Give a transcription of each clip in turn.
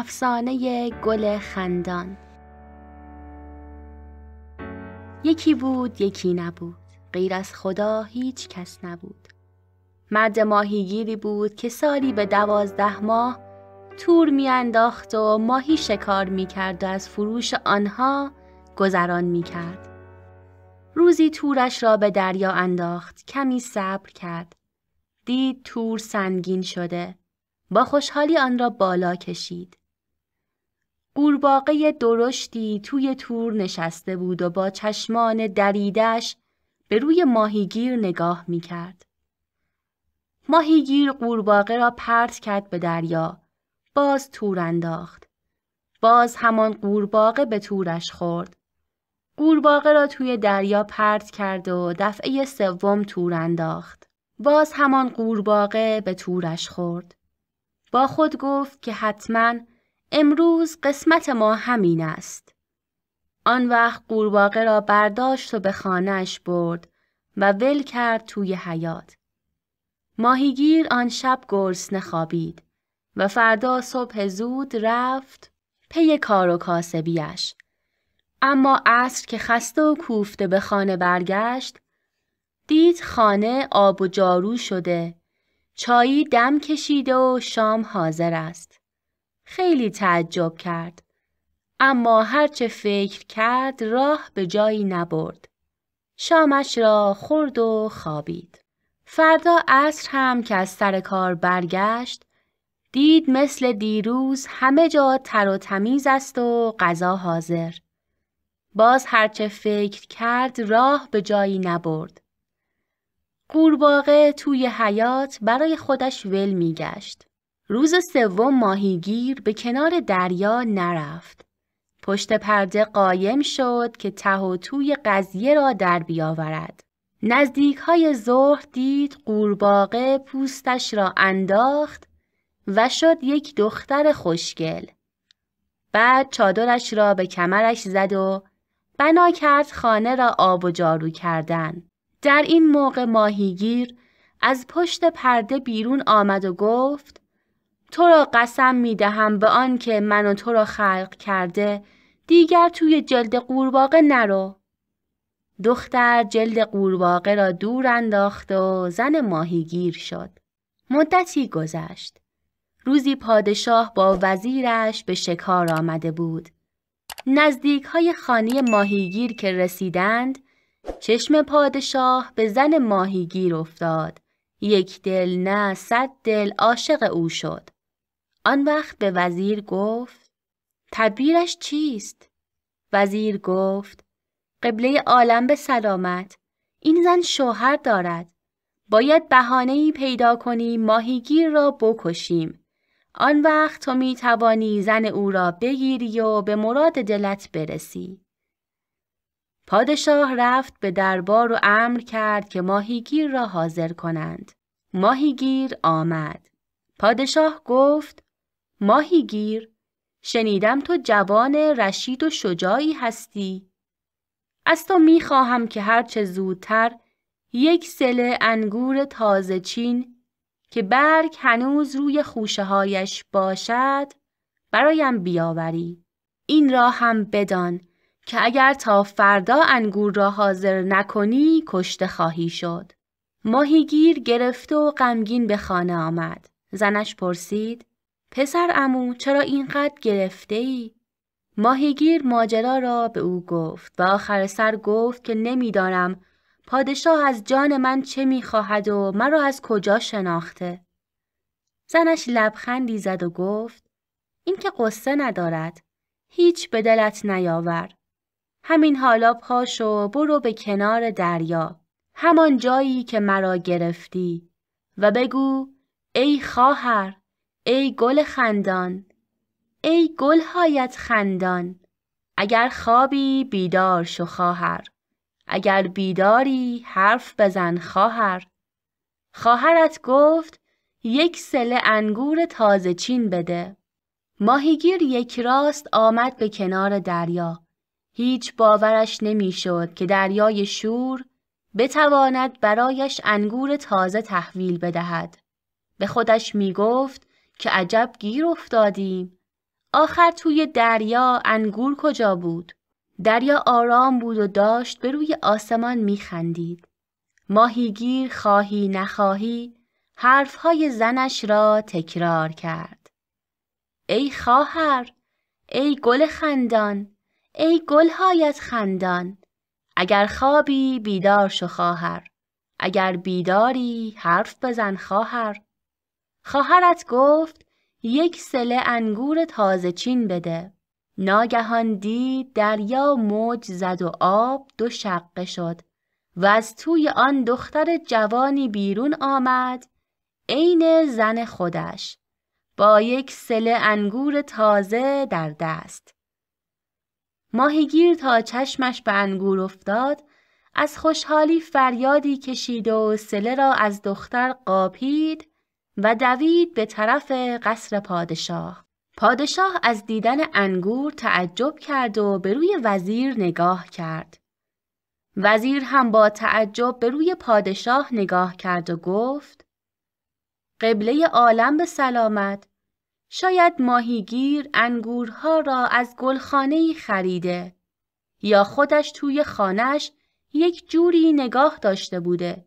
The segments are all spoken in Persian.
افسانه گل خندان یکی بود یکی نبود غیر از خدا هیچ کس نبود مرد ماهیگیری بود که سالی به دوازده ماه تور میانداخت و ماهی شکار میکرد و از فروش آنها گذران میکرد روزی تورش را به دریا انداخت کمی صبر کرد دید تور سنگین شده با خوشحالی آن را بالا کشید قورباغه درشتی توی تور نشسته بود و با چشمان دریدش به روی ماهیگیر نگاه می کرد. ماهیگیر قورباغه را پرت کرد به دریا. باز تور انداخت. باز همان قورباغه به تورش خورد. قورباغه را توی دریا پرت کرد و دفعه سوم تور انداخت. باز همان قورباغه به تورش خورد. با خود گفت که حتماً امروز قسمت ما همین است. آن وقت قورباغه را برداشت و به خانهاش برد و ول کرد توی حیات. ماهیگیر آن شب گرس نخابید و فردا صبح زود رفت پی کار و کاسبیش. اما عصر که خسته و کوفته به خانه برگشت دید خانه آب و جارو شده چایی دم کشیده و شام حاضر است. خیلی تعجب کرد. اما هرچه فکر کرد راه به جایی نبرد. شامش را خورد و خوابید. فردا عصر هم که از سر کار برگشت دید مثل دیروز همه جا تر و تمیز است و غذا حاضر. باز هرچه فکر کرد راه به جایی نبرد. قورباغه توی حیات برای خودش ول میگشت. روز سوم ماهیگیر به کنار دریا نرفت. پشت پرده قایم شد که ته و توی قضیه را در بیاورد. نزدیک های ظهر دید قورباغه پوستش را انداخت و شد یک دختر خوشگل. بعد چادرش را به کمرش زد و بنا کرد خانه را آب و جارو کردن. در این موقع ماهیگیر از پشت پرده بیرون آمد و گفت تو را قسم می دهم به آن که من و تو را خلق کرده دیگر توی جلد قورباغه نرو. دختر جلد قورباغه را دور انداخت و زن ماهیگیر شد. مدتی گذشت. روزی پادشاه با وزیرش به شکار آمده بود. نزدیک های خانی ماهیگیر که رسیدند، چشم پادشاه به زن ماهیگیر افتاد. یک دل نه صد دل عاشق او شد. آن وقت به وزیر گفت تدبیرش چیست؟ وزیر گفت قبله عالم به سلامت این زن شوهر دارد باید بهانه ای پیدا کنی ماهیگیر را بکشیم آن وقت تو می توانی زن او را بگیری و به مراد دلت برسی پادشاه رفت به دربار و امر کرد که ماهیگیر را حاضر کنند ماهیگیر آمد پادشاه گفت ماهیگیر شنیدم تو جوان رشید و شجاعی هستی از تو میخواهم که هرچه زودتر یک سله انگور تازه چین که برگ هنوز روی خوشه هایش باشد برایم بیاوری این را هم بدان که اگر تا فردا انگور را حاضر نکنی کشته خواهی شد ماهیگیر گرفته و غمگین به خانه آمد زنش پرسید پسر امو چرا اینقدر گرفته ای؟ ماهیگیر ماجرا را به او گفت و آخر سر گفت که نمیدانم پادشاه از جان من چه میخواهد و مرا از کجا شناخته. زنش لبخندی زد و گفت این که قصه ندارد. هیچ به دلت نیاور. همین حالا و برو به کنار دریا. همان جایی که مرا گرفتی. و بگو ای خواهر ای گل خندان ای گل هایت خندان اگر خوابی بیدار شو خواهر اگر بیداری حرف بزن خواهر خواهرت گفت یک سله انگور تازه چین بده ماهیگیر یک راست آمد به کنار دریا هیچ باورش نمیشد که دریای شور بتواند برایش انگور تازه تحویل بدهد به خودش می گفت که عجب گیر افتادیم آخر توی دریا انگور کجا بود دریا آرام بود و داشت به روی آسمان میخندید ماهیگیر خواهی نخواهی حرفهای زنش را تکرار کرد ای خواهر ای گل خندان ای گلهایت خندان اگر خوابی بیدار شو خواهر اگر بیداری حرف بزن خواهر خواهرت گفت یک سله انگور تازه چین بده. ناگهان دید دریا موج زد و آب دو شقه شد و از توی آن دختر جوانی بیرون آمد عین زن خودش با یک سله انگور تازه در دست. ماهیگیر تا چشمش به انگور افتاد از خوشحالی فریادی کشید و سله را از دختر قاپید و دوید به طرف قصر پادشاه. پادشاه از دیدن انگور تعجب کرد و به روی وزیر نگاه کرد. وزیر هم با تعجب به روی پادشاه نگاه کرد و گفت قبله عالم به سلامت شاید ماهیگیر انگورها را از گلخانه خریده یا خودش توی خانش یک جوری نگاه داشته بوده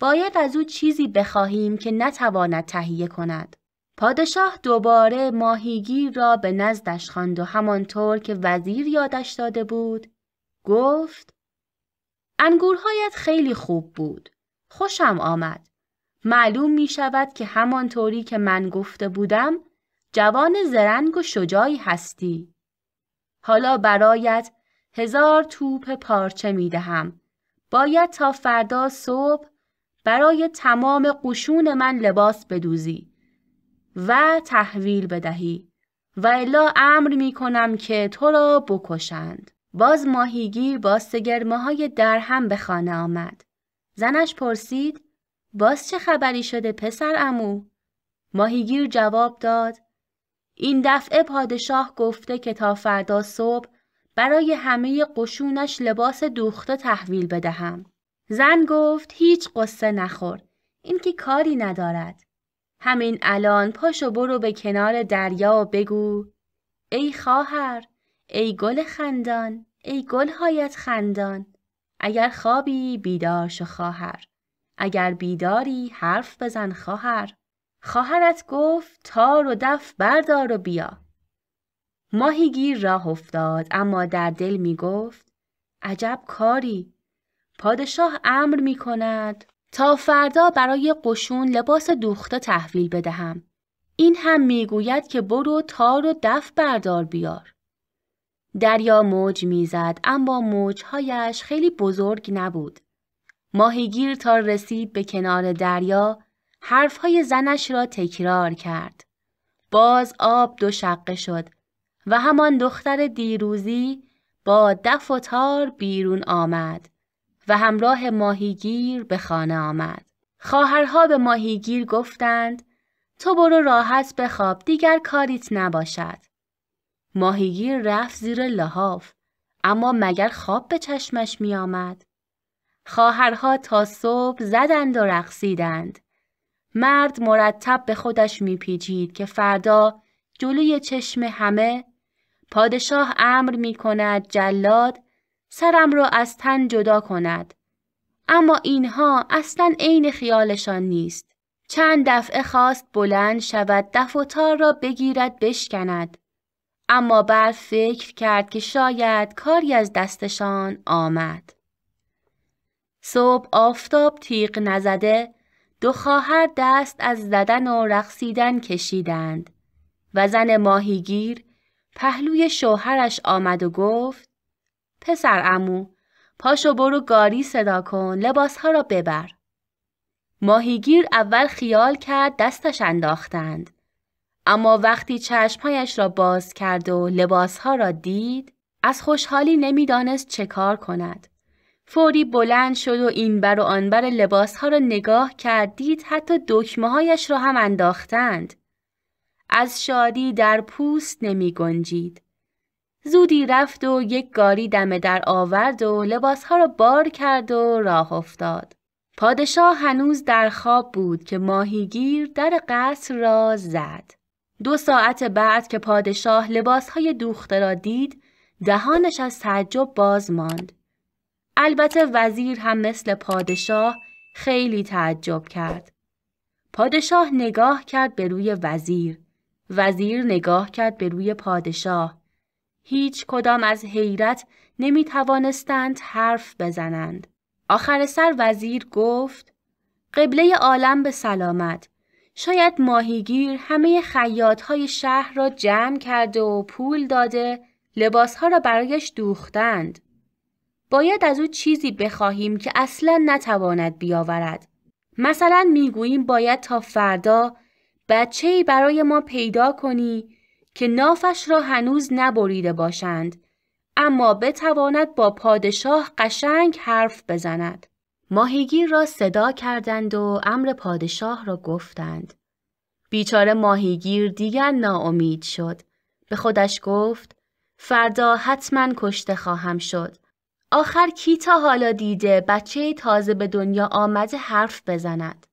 باید از او چیزی بخواهیم که نتواند تهیه کند. پادشاه دوباره ماهیگیر را به نزدش خواند و همانطور که وزیر یادش داده بود گفت انگورهایت خیلی خوب بود. خوشم آمد. معلوم می شود که همانطوری که من گفته بودم جوان زرنگ و شجاعی هستی. حالا برایت هزار توپ پارچه می دهم. باید تا فردا صبح برای تمام قشون من لباس بدوزی و تحویل بدهی و الا امر می کنم که تو را بکشند. باز ماهیگیر با سگرمه های درهم به خانه آمد. زنش پرسید باز چه خبری شده پسر امو؟ ماهیگیر جواب داد این دفعه پادشاه گفته که تا فردا صبح برای همه قشونش لباس دوخته تحویل بدهم. زن گفت هیچ قصه نخور. این که کاری ندارد. همین الان پاشو برو به کنار دریا و بگو ای خواهر ای گل خندان ای گل هایت خندان اگر خوابی بیدار شو خواهر اگر بیداری حرف بزن خواهر خواهرت گفت تار و دف بردار و بیا ماهیگیر راه افتاد اما در دل می گفت عجب کاری پادشاه امر می کند تا فردا برای قشون لباس دوخته تحویل بدهم. این هم میگوید که برو تار و دف بردار بیار. دریا موج میزد اما موجهایش خیلی بزرگ نبود. ماهیگیر تا رسید به کنار دریا حرفهای زنش را تکرار کرد. باز آب دو شقه شد و همان دختر دیروزی با دف و تار بیرون آمد. و همراه ماهیگیر به خانه آمد. خواهرها به ماهیگیر گفتند تو برو راحت بخواب دیگر کاریت نباشد. ماهیگیر رفت زیر لحاف اما مگر خواب به چشمش می آمد. خواهرها تا صبح زدند و رقصیدند. مرد مرتب به خودش میپیچید که فردا جلوی چشم همه پادشاه امر می کند جلاد سرم را از تن جدا کند. اما اینها اصلا عین خیالشان نیست. چند دفعه خواست بلند شود دف و تار را بگیرد بشکند. اما بعد فکر کرد که شاید کاری از دستشان آمد. صبح آفتاب تیغ نزده دو خواهر دست از زدن و رقصیدن کشیدند و زن ماهیگیر پهلوی شوهرش آمد و گفت پسر امو پاشو برو گاری صدا کن لباسها را ببر. ماهیگیر اول خیال کرد دستش انداختند. اما وقتی چشمهایش را باز کرد و لباسها را دید از خوشحالی نمیدانست چه کار کند. فوری بلند شد و این بر و آنبر لباسها را نگاه کرد دید حتی دکمه هایش را هم انداختند. از شادی در پوست نمی گنجید. زودی رفت و یک گاری دمه در آورد و لباسها را بار کرد و راه افتاد. پادشاه هنوز در خواب بود که ماهیگیر در قصر را زد. دو ساعت بعد که پادشاه لباسهای دوخته را دید، دهانش از تعجب باز ماند. البته وزیر هم مثل پادشاه خیلی تعجب کرد. پادشاه نگاه کرد به روی وزیر. وزیر نگاه کرد به روی پادشاه. هیچ کدام از حیرت نمی توانستند حرف بزنند. آخر سر وزیر گفت قبله عالم به سلامت شاید ماهیگیر همه های شهر را جمع کرده و پول داده لباسها را برایش دوختند. باید از او چیزی بخواهیم که اصلا نتواند بیاورد. مثلا میگوییم باید تا فردا بچه برای ما پیدا کنی که نافش را هنوز نبریده باشند اما بتواند با پادشاه قشنگ حرف بزند. ماهیگیر را صدا کردند و امر پادشاه را گفتند. بیچاره ماهیگیر دیگر ناامید شد. به خودش گفت فردا حتما کشته خواهم شد. آخر کی تا حالا دیده بچه تازه به دنیا آمده حرف بزند.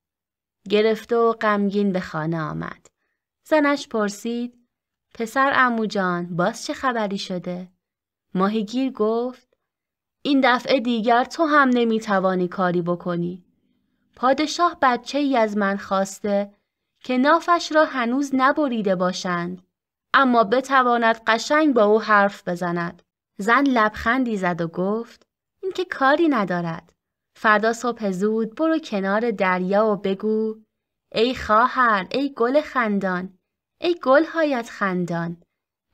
گرفته و غمگین به خانه آمد. زنش پرسید پسر امو جان باز چه خبری شده؟ ماهیگیر گفت این دفعه دیگر تو هم نمیتوانی کاری بکنی. پادشاه بچه ای از من خواسته که نافش را هنوز نبریده باشند اما بتواند قشنگ با او حرف بزند. زن لبخندی زد و گفت این که کاری ندارد. فردا صبح زود برو کنار دریا و بگو ای خواهر ای گل خندان ای هایت خندان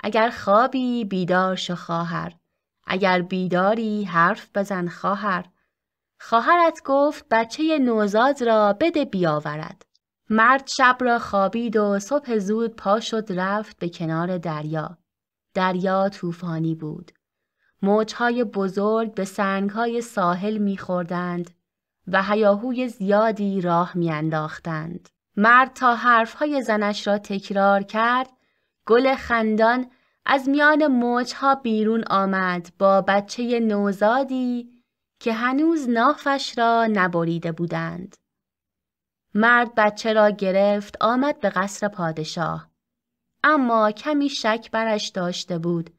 اگر خوابی بیدار شو خواهر اگر بیداری حرف بزن خواهر خواهرت گفت بچه نوزاد را بده بیاورد مرد شب را خوابید و صبح زود پا شد رفت به کنار دریا دریا طوفانی بود موجهای بزرگ به سنگهای ساحل میخوردند و هیاهوی زیادی راه میانداختند مرد تا حرفهای زنش را تکرار کرد گل خندان از میان موجها بیرون آمد با بچه نوزادی که هنوز نافش را نبریده بودند. مرد بچه را گرفت آمد به قصر پادشاه. اما کمی شک برش داشته بود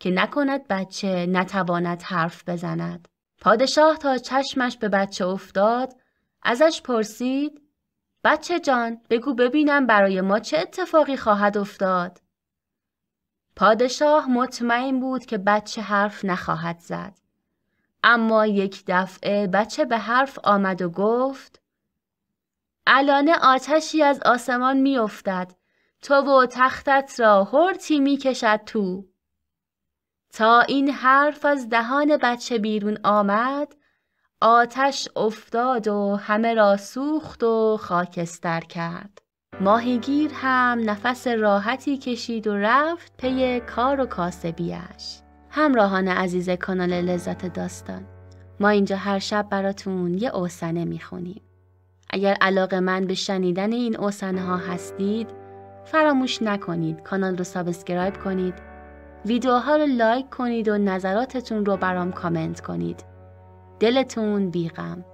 که نکند بچه نتواند حرف بزند. پادشاه تا چشمش به بچه افتاد ازش پرسید بچه جان بگو ببینم برای ما چه اتفاقی خواهد افتاد؟ پادشاه مطمئن بود که بچه حرف نخواهد زد. اما یک دفعه بچه به حرف آمد و گفت الانه آتشی از آسمان میافتد تو و تختت را هرتی کشد تو تا این حرف از دهان بچه بیرون آمد آتش افتاد و همه را سوخت و خاکستر کرد ماهیگیر هم نفس راحتی کشید و رفت پی کار و کاسبیش همراهان عزیز کانال لذت داستان ما اینجا هر شب براتون یه اوسنه میخونیم اگر علاقه من به شنیدن این اوسنه ها هستید فراموش نکنید کانال رو سابسکرایب کنید ویدیوها رو لایک کنید و نظراتتون رو برام کامنت کنید دلتون بیغم